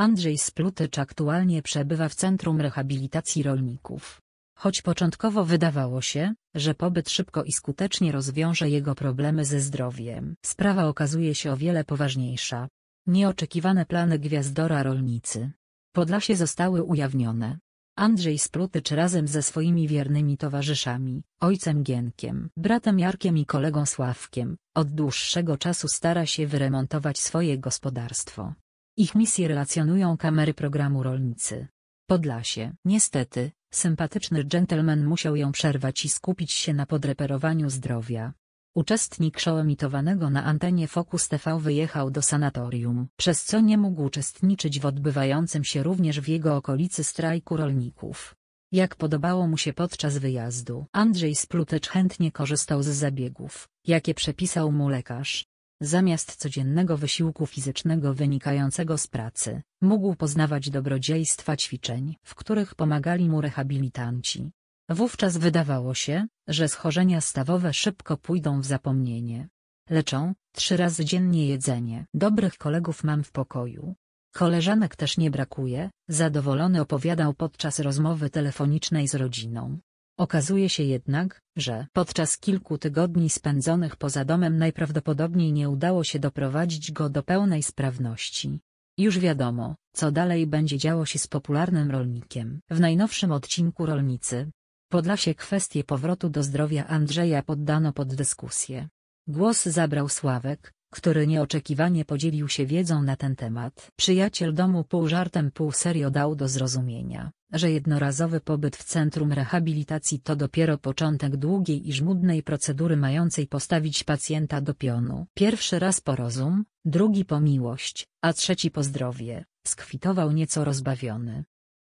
Andrzej Splutycz aktualnie przebywa w Centrum Rehabilitacji Rolników. Choć początkowo wydawało się, że pobyt szybko i skutecznie rozwiąże jego problemy ze zdrowiem, sprawa okazuje się o wiele poważniejsza. Nieoczekiwane plany gwiazdora rolnicy. Podlasie zostały ujawnione. Andrzej Splutycz razem ze swoimi wiernymi towarzyszami, ojcem Gienkiem, bratem Jarkiem i kolegą Sławkiem, od dłuższego czasu stara się wyremontować swoje gospodarstwo, ich misję relacjonują kamery programu Rolnicy. Podlasie. Niestety, sympatyczny dżentelmen musiał ją przerwać i skupić się na podreperowaniu zdrowia. Uczestnik show emitowanego na antenie Focus TV wyjechał do sanatorium, przez co nie mógł uczestniczyć w odbywającym się również w jego okolicy strajku rolników. Jak podobało mu się podczas wyjazdu, Andrzej Splutecz chętnie korzystał z zabiegów, jakie przepisał mu lekarz, Zamiast codziennego wysiłku fizycznego wynikającego z pracy, mógł poznawać dobrodziejstwa ćwiczeń, w których pomagali mu rehabilitanci. Wówczas wydawało się, że schorzenia stawowe szybko pójdą w zapomnienie. Leczą, trzy razy dziennie jedzenie. Dobrych kolegów mam w pokoju. Koleżanek też nie brakuje, zadowolony opowiadał podczas rozmowy telefonicznej z rodziną. Okazuje się jednak, że podczas kilku tygodni spędzonych poza domem najprawdopodobniej nie udało się doprowadzić go do pełnej sprawności. Już wiadomo, co dalej będzie działo się z popularnym rolnikiem. W najnowszym odcinku Rolnicy Podlasie kwestię powrotu do zdrowia Andrzeja poddano pod dyskusję. Głos zabrał Sławek, który nieoczekiwanie podzielił się wiedzą na ten temat. Przyjaciel domu pół żartem pół serio dał do zrozumienia, że jednorazowy pobyt w centrum rehabilitacji to dopiero początek długiej i żmudnej procedury mającej postawić pacjenta do pionu. Pierwszy raz po rozum, drugi po miłość, a trzeci po zdrowie, skwitował nieco rozbawiony.